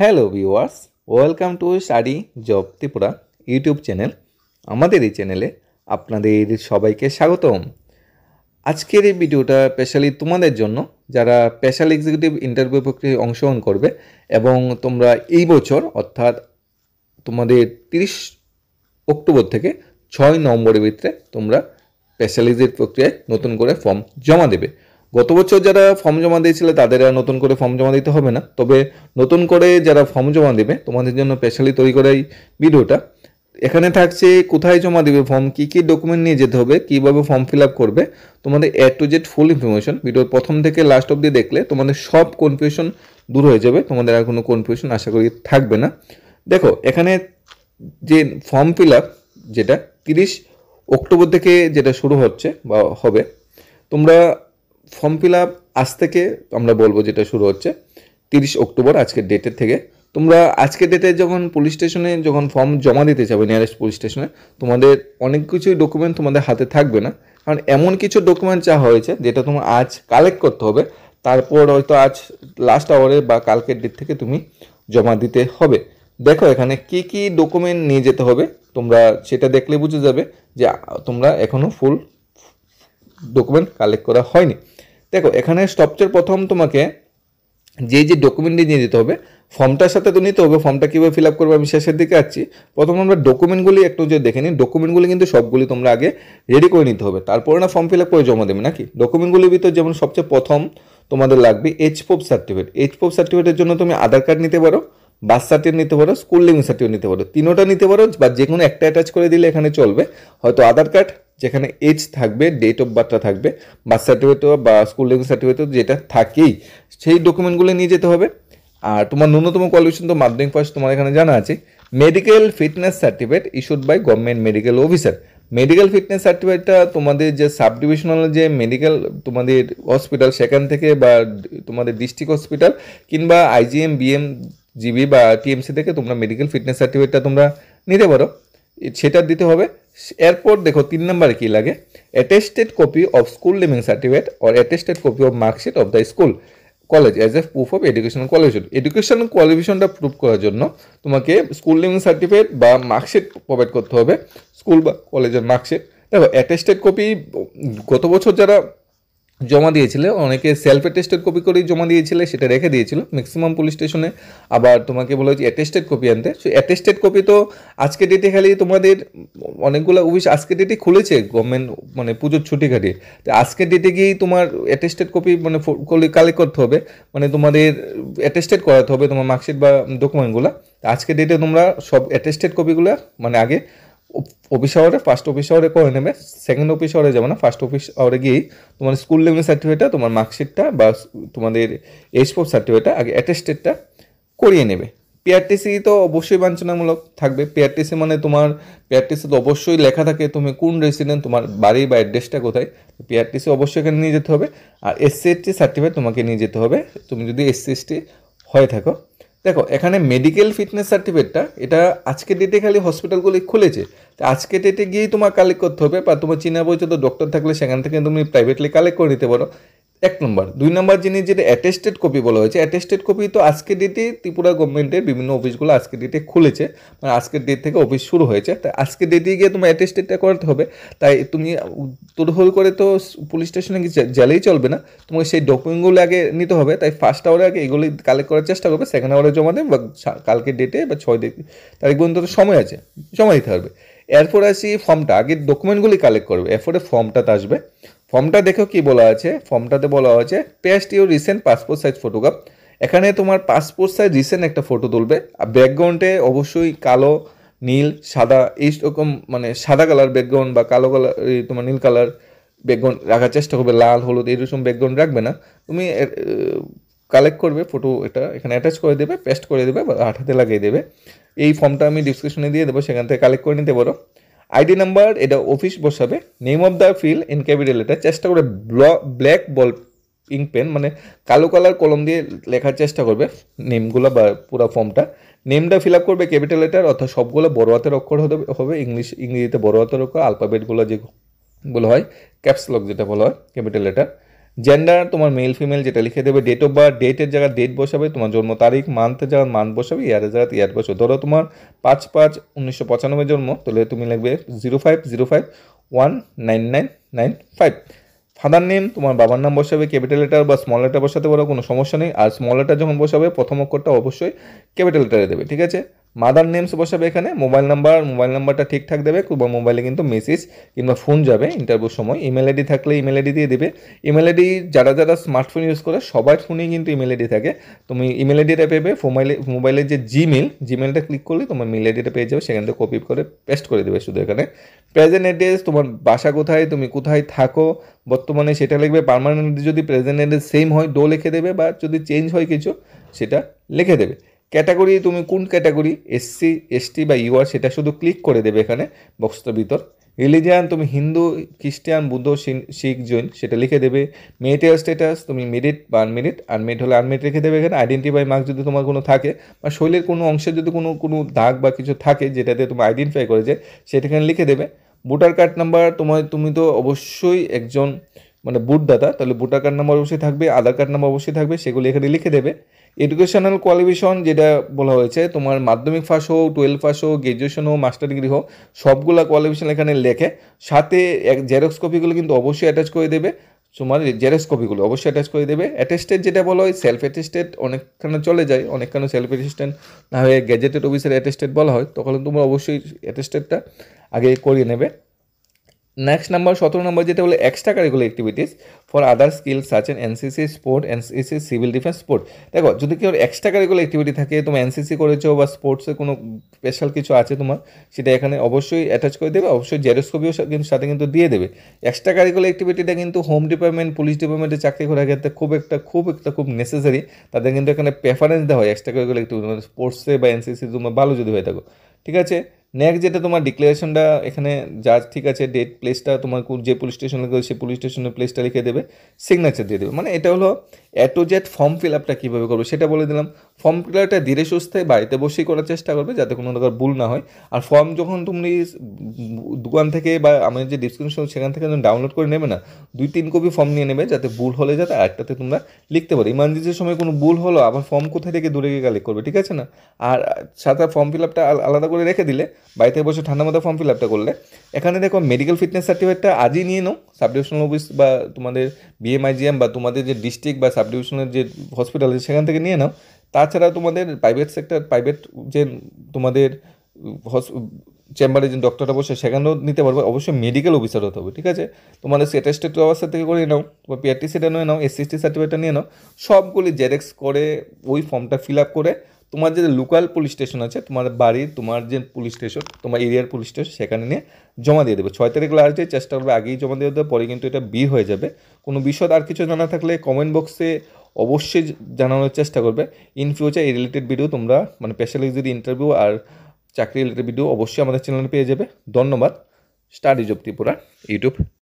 hello viewers welcome to study job Tripura YouTube channel আমাদের এই চ্যানেলে আপনাদের সবাইকে স্বাগতম আজকের এই ভিডিওটা স্পেশালি তোমাদের জন্য যারা স্পেশাল এক্সিকিউটিভ ইন্টারভিউ প্রক্রিয়ায় অংশগ্রহণ করবে এবং তোমরা এই বছর অর্থাৎ তোমাদের তিরিশ অক্টোবর থেকে ছয় নভেম্বরের ভিতরে তোমরা স্পেশাল এক্সিকিউটিভ প্রক্রিয়ায় নতুন করে ফর্ম জমা দেবে গত বছর যারা ফর্ম জমা দিয়েছিলে তাদের আর নতুন করে ফর্ম জমা দিতে হবে না তবে নতুন করে যারা ফর্ম জমা দেবে তোমাদের জন্য স্পেশালি তৈরি করাই ভিডিওটা এখানে থাকছে কোথায় জমা দেবে ফর্ম কী কী ডকুমেন্ট নিয়ে যেতে হবে কীভাবে ফর্ম ফিল আপ করবে তোমাদের A to Z full information ভিডিওর প্রথম থেকে লাস্ট অবধি দেখলে তোমাদের সব কনফিউশন দূর হয়ে যাবে তোমাদের আর কোনো কনফিউশন আশা করি থাকবে না দেখো এখানে যে ফর্ম ফিল আপ যেটা তিরিশ অক্টোবর থেকে যেটা শুরু হচ্ছে বা হবে তোমরা ফর্ম ফিল আপ আজ থেকে আমরা বলবো যেটা শুরু হচ্ছে তিরিশ অক্টোবর আজকের ডেটের থেকে তোমরা আজকে ডেটে যখন পুলিশ স্টেশনে যখন ফর্ম জমা দিতে যাবে নিয়ারেস্ট পুলিশ স্টেশনে তোমাদের অনেক কিছুই ডকুমেন্ট তোমাদের হাতে থাকবে না কারণ এমন কিছু ডকুমেন্ট যা হয়েছে যেটা তোমার আজ কালেক্ট করতে হবে তারপর হয়তো আজ লাস্ট আওয়ারে বা কালকের ডেট থেকে তুমি জমা দিতে হবে দেখো এখানে কি কি ডকুমেন্ট নিয়ে যেতে হবে তোমরা সেটা দেখলে বুঝে যাবে যে তোমরা এখনও ফুল ডকুমেন্ট কালেক্ট করা হয়নি দেখো এখানে সবচেয়ে প্রথম তোমাকে যে যে ডকুমেন্ট নিয়ে দিতে হবে ফর্মটার সাথে তো নিতে হবে ফর্মটা কীভাবে ফিল আপ করবে আমি শেষের দিকে আসছি প্রথমে আমরা ডকুমেন্টগুলি একটু যে দেখে নিই ডকুমেন্টগুলি কিন্তু সবগুলি তোমরা আগে রেডি করে নিতে হবে তারপরে না ফর্ম ফিল আপ করে জমা দেবে নাকি ডকুমেন্টগুলির ভিতর যেমন সবচেয়ে প্রথম তোমাদের লাগবে এইচ এইচপোপ সার্টিফিকেট এইচ এইচপোপ সার্টিফিকেটের জন্য তুমি আধার কার্ড নিতে পারো বাস সার্টিফিকেট নিতে পারো স্কুল লিভিং সার্টিফিকেট নিতে পারো তিনোটা নিতে পারো বা যে কোনো একটা অ্যাটাচ করে দিলে এখানে চলবে হয়তো আধার কার্ড যেখানে এজ থাকবে ডেট অফ বার্থটা থাকবে বার্থ সার্টিফিকেট বা স্কুল লেভেল সার্টিফিকেট যেটা থাকেই সেই ডকুমেন্টগুলো নিয়ে যেতে হবে আর তোমার ন্যূনতম কোয়ালিফিকেশন তো মাধ্যমিক পাশ তোমার এখানে জানা আছে medical fitness certificate issued by government medical officer medical fitness সার্টিফিকেটটা তোমাদের যে সাব ডিভিশনাল যে মেডিকেল তোমাদের হসপিটাল সেখান থেকে বা তোমাদের ডিস্ট্রিক্ট হসপিটাল কিংবা আইজিএম বিএম জিবি বা টিএমসি থেকে তোমরা মেডিকেল ফিটনেস সার্টিফিকেটটা তোমরা নিতে পারো সেটা দিতে হবে এরপর দেখো তিন নম্বরে কী লাগে attested copy of school leaving certificate or attested copy of marksheet of the school college as a proof of education qualification education কোয়ালিফিকেশনটা প্রুভ করার জন্য তোমাকে স্কুল লিভিং সার্টিফিকেট বা মার্কশিট প্রোভাইড করতে হবে স্কুল বা কলেজের মার্কশিট দেখো অ্যাটেস্টেড কপি গত বছর যারা জমা দিয়েছিল অনেকে সেলফ অ্যাটেস্টেড কপি করেই জমা দিয়েছিলে সেটা রেখে দিয়েছিল ম্যাক্সিমাম পুলিশ স্টেশনে আবার তোমাকে বলা হয়েছে অ্যাটেস্টেড কপি আনতে সো অ্যাটেস্টেড কপি তো আজকে ডেটে খালি তোমাদের অনেকগুলো অফিস আজকে ডেটে খুলেছে গভর্নমেন্ট মানে পুজোর ছুটি কাটিয়ে তো আজকে ডেটে গিয়েই তোমার অ্যাটেস্টেড কপি মানে কালেক্ট করতে হবে মানে তোমাদের অ্যাটেস্টেড করাতে হবে তোমার মার্কশিট বা ডকুমেন্টগুলো আজকে ডেটে তোমরা সব অ্যাটেস্টেড কপিগুলো মানে আগে অফিস আওয়ারে ফার্স্ট অফিস আওয়ারে করে নেবে সেকেন্ড অফিস আওয়ারে যাবে না ফার্স্ট অফিস আওয়ারে গিয়েই তোমার স্কুল লেভেল সার্টিফিকেটটা তোমার মার্কশিটটা বা তোমাদের এইচ ফোর সার্টিফিকেটটা আগে অ্যাটেস্টেডটা করিয়ে নেবে পিআরটিসি তো অবশ্যই বাঞ্ছনামূলক থাকবে পিআরটিসি মানে তোমার পিআরটিসি তো অবশ্যই লেখা থাকে তুমি কোন রেসিডেন্ট তোমার বাড়ি বা অ্যাড্রেসটা কোথায় পিআরটিসি অবশ্যই এখানে নিয়ে যেতে হবে আর এসসি এসটি সার্টিফিকেট তোমাকে নিয়ে যেতে হবে তুমি যদি এসসি এসটি হয়ে থাকো দেখো এখানে মেডিকেল ফিটনেস সার্টিফিকেটটা এটা আজকে ডেটে খালি হসপিটালগুলি খুলেছে তো আজকে ডেটে গিয়েই তোমার কালেক্ট করতে হবে বা তোমার চীনা তো ডক্টর থাকলে সেখান থেকে তুমি প্রাইভেটলি কালেক্ট করে নিতে পারো এক নম্বর দুই নম্বর জিনিস যেটা অ্যাটেস্টেড কপি বলা হয়েছে অ্যাটেস্টেড কপি তো আজকে ডেটে ত্রিপুরা গভর্নমেন্টের বিভিন্ন অফিসগুলো আজকের ডেটে খুলেছে মানে আজকের ডেট থেকে অফিস শুরু হয়েছে তাই আজকে ডেটে গিয়ে তোমার অ্যাটেস্টেডটা করতে হবে তাই তুমি তোরহল করে তো পুলিশ স্টেশনে জেলেই চলবে না তোমাকে সেই ডকুমেন্টগুলো আগে নিতে হবে তাই ফার্স্ট আওয়ারে আগে এগুলি কালেক্ট করার চেষ্টা করবে সেকেন্ড আওয়ারে জমা দেবে বা কালকের ডেটে বা ছয় ডেট তারিখ পর্যন্ত তো সময় আছে জমা দিতে পারবে এরপর আসি ফর্মটা আগে ডকুমেন্টগুলি কালেক্ট করবে এরপরে ফর্মটাতে আসবে ফর্মটা দেখো কি বলা আছে ফর্মটাতে বলা হয়েছে paste your recent passport size photograph এখানে তোমার পাসপোর্ট সাইজ রিসেন্ট একটা ফটো তুলবে আর ব্যাকগ্রাউন্ডে অবশ্যই কালো নীল সাদা এই রকম মানে সাদা কালার ব্যাকগ্রাউন্ড বা কালো কালার তোমার নীল কালার ব্যাকগ্রাউন্ড রাখার চেষ্টা করবে লাল হলুদ এইরকম ব্যাকগ্রাউন্ড রাখবে না তুমি কালেক্ট করবে ফটো এটা এখানে অ্যাটাচ করে দেবে পেস্ট করে দেবে বা হাতে লাগিয়ে দেবে এই ফর্মটা আমি ডিসক্রিপশনে দিয়ে দেবো সেখান থেকে কালেক্ট করে নিতে পারো আইডি নাম্বার এটা অফিস বসাবে name of the fill in capital এটা চেষ্টা করে ব্ল্যাক বল ইং পেন মানে কালো কালার কলম দিয়ে লেখার চেষ্টা করবে নেমগুলো বা পুরো ফর্মটা নেমটা ফিল আপ করবে ক্যাপিটাল লেটার অর্থাৎ সবগুলো বড় হাতের অক্ষর হতে হবে ইংলিশ ইংরেজিতে বড় হাতের অক্ষর আলফাবেটগুলো যেগুলো হয় ক্যাপসলক যেটা বলা হয় ক্যাপিটাল লেটার জেন্ডার তোমার মেল ফিমেল যেটা লিখে দেবে ডেট অফ বার্থ ডেটের জায়গায় ডেট বসাবে তোমার জন্ম তারিখ মান্থের জায়গায় মান্থ বসাবে ইয়ারের জায়গায় ইয়ার বসাবে ধরো তোমার পাঁচ পাঁচ উনিশশো পঁচানব্বই জন্ম তাহলে তুমি লিখবে zero five zero five one nine nine nine five father name তোমার বাবার নাম বসাবে ক্যাপিটাল লেটার বা স্মল লেটার বসাতে পারো কোনো সমস্যা নেই আর স্মল লেটার যখন বসাবে প্রথম অক্ষরটা অবশ্যই ক্যাপিটাল লেটারে দেবে ঠিক আছে মাদার নেমস বসাবে এখানে মোবাইল নাম্বার মোবাইল নাম্বারটা ঠিকঠাক দেবে কিংবা মোবাইলে কিন্তু মেসেজ কিংবা ফোন যাবে ইন্টারভিউর সময় ইমেল আইডি থাকলে ইমেল আইডি দিয়ে দেবে ইমেল আইডি যারা যারা স্মার্টফোন ইউজ করে সবার ফোনেই কিন্তু ইমেল আইডি থাকে তুমি ইমেল আইডিটা পেবে মোবাইলে মোবাইলের যে জিমেল জিমেলটা ক্লিক করলে তোমার মেল আইডিটা পেয়ে যাবে সেখান থেকে কপি করে পেস্ট করে দেবে শুধু এখানে প্রেজেন্ট অ্যাড্রেস তোমার বাসা কোথায় তুমি কোথায় থাকো বর্তমানে সেটা লিখবে পারমানেন্টলি যদি প্রেজেন্ট অ্যাড্রেস সেম হয় ডো লিখে দেবে বা যদি চেঞ্জ হয় কিছু সেটা লিখে দেবে ক্যাটাগরি তুমি কোন ক্যাটাগরি এসসি এসটি বা ইউআর সেটা শুধু ক্লিক করে দেবে এখানে বক্সটার ভিতর রিলিজিয়ান তুমি হিন্দু খ্রিস্টান বুদ্ধ শিখ জৈন সেটা লিখে দেবে মেরিটাল স্ট্যাটাস তুমি মেরিট বা আনমেরিট আনমেরিট হলে আনমেরিট রেখে দেবে এখানে আইডেন্টিফাই মার্ক যদি তোমার কোনো থাকে বা শরীরের কোনো অংশে যদি কোনো কোনো দাগ বা কিছু থাকে যেটাতে তুমি আইডেন্টিফাই করে যে সেটা এখানে লিখে দেবে ভোটার কার্ড নাম্বার তোমার তুমি তো অবশ্যই একজন মানে ভোটদাতা তাহলে ভোটার কার্ড নাম্বার অবশ্যই থাকবে আধার কার্ড নাম্বার অবশ্যই থাকবে সেগুলো এখানে লিখে দেবে এডুকেশনাল কোয়ালিফিকেশন যেটা বলা হয়েছে তোমার মাধ্যমিক পাস হোক টুয়েলভ পাস হোক গ্রাজুয়েশন হোক মাস্টার ডিগ্রি হোক সবগুলো কোয়ালিফিকেশন এখানে লেখে সাথে এক জেরক্স কপিগুলো কিন্তু অবশ্যই অ্যাটাচ করে দেবে তোমার জেরক্স কপিগুলো অবশ্যই অ্যাটাচ করে দেবে অ্যাটেস্টেড যেটা বলা হয় সেলফ অ্যাটেস্টেড অনেকখানে চলে যায় অনেকখানে সেলফ অ্যাটেস্টেন্ট না হয়ে গ্যাজেটেড অফিসের অ্যাটেস্টেড বলা হয় তখন তোমার অবশ্যই অ্যাটেস্টেডটা আগে করিয়ে নেবে নেক্সট নাম্বার সতেরো নম্বর যেটা বলে extra curricular activities for other skill such N NCC sport NCC civil defence sport দেখো যদি কেউ এক্সট্রা কারিকুলার অ্যাক্টিভিটি থাকে তুমি এনসিসি করেছো বা স্পোর্টসে কোনো স্পেশাল কিছু আছে তোমার সেটা এখানে অবশ্যই অ্যাটাচ করে দেবে অবশ্যই জেরোস্কোপিও কিন্তু সাথে কিন্তু দিয়ে দেবে এক্সট্রা কারিকুলার অ্যাক্টিভিটিটা কিন্তু হোম ডিপার্টমেন্ট পুলিশ ডিপার্টমেন্টে চাকরি করার ক্ষেত্রে খুব একটা খুব একটা খুব নেসেসারি তাদের কিন্তু এখানে প্রেফারেন্স দেওয়া হয় এক্সট্রা কারিকুলার অ্যাক্টিভিটি মানে স্পোর্টসে বা এনসিসি তোমার ভালো যদি হয়ে থাকো ঠিক আছে নেক্সট যেটা তোমার ডিক্লারেশনটা এখানে যা ঠিক আছে ডেট প্লেসটা তোমার যে পুলিশ স্টেশন লাগবে সে পুলিশ স্টেশনের প্লেসটা লিখে দেবে সিগনেচার দিয়ে দেবে মানে এটা হলো অ্যাটোজেট ফর্ম ফিল আপটা কীভাবে করবে সেটা বলে দিলাম ফর্ম ফিল আপটা ধীরে সুস্থে বাড়িতে বসেই করার চেষ্টা করবে যাতে কোনো রকম ভুল না হয় আর ফর্ম যখন তুমি দোকান থেকে বা আমার যে ডিসক্রিপশন সেখান থেকে তুমি ডাউনলোড করে নেবে না দুই তিন কপি ফর্ম নিয়ে নেবে যাতে ভুল হলে যাতে আরেকটাতে তোমরা লিখতে পারো ইমার্জেন্সির সময় কোনো ভুল হলো আবার ফর্ম কোথায় থেকে দূরে গিয়ে কালেক্ট করবে ঠিক আছে না আর সাথে ফর্ম ফিল আপটা আলাদা করে রেখে দিলে বাড়িতে বসে ঠান্ডা মতো ফর্ম ফিল আপটা করলে এখানে দেখো মেডিকেল ফিটনেস সার্টিফিকেটটা আজই নিয়ে নাও সাব ডিভিশনাল অফিস বা তোমাদের বিএমআইজিএম বা তোমাদের যে ডিস্ট্রিক্ট বা সাব ডিভিশনের যে হসপিটাল আছে সেখান থেকে নিয়ে নাও তাছাড়া তোমাদের প্রাইভেট সেক্টর প্রাইভেট যে তোমাদের চেম্বারে যে ডক্টরটা বসে সেখানেও নিতে পারবে অবশ্যই মেডিকেল অফিসার হতে হবে ঠিক আছে তোমাদের সেটা স্টেট অবস্থা থেকে করে নাও তোমার পিআরটি সেটা নিয়ে নাও এসসিএসটি সার্টিফিকেটটা নিয়ে নাও সবগুলি জেরেক্স করে ওই ফর্মটা ফিল আপ করে তোমার যে লোকাল পুলিশ স্টেশন আছে তোমার বাড়ির তোমার যে পুলিশ স্টেশন তোমার এরিয়ার পুলিশ স্টেশন সেখানে নিয়ে জমা দিয়ে দেবে ছয় তারিখ লাস্ট চেষ্টা করবে আগেই জমা দিয়ে দেবে পরে কিন্তু এটা বি হয়ে যাবে কোনো বিষয় আর কিছু জানা থাকলে কমেন্ট বক্সে অবশ্যই জানানোর চেষ্টা করবে ইন ফিউচার এই রিলেটেড ভিডিও তোমরা মানে স্পেশালি যদি ইন্টারভিউ আর চাকরি রিলেটেড ভিডিও অবশ্যই আমাদের চ্যানেলে পেয়ে যাবে ধন্যবাদ স্টাডি জব ত্রিপুরা ইউটিউব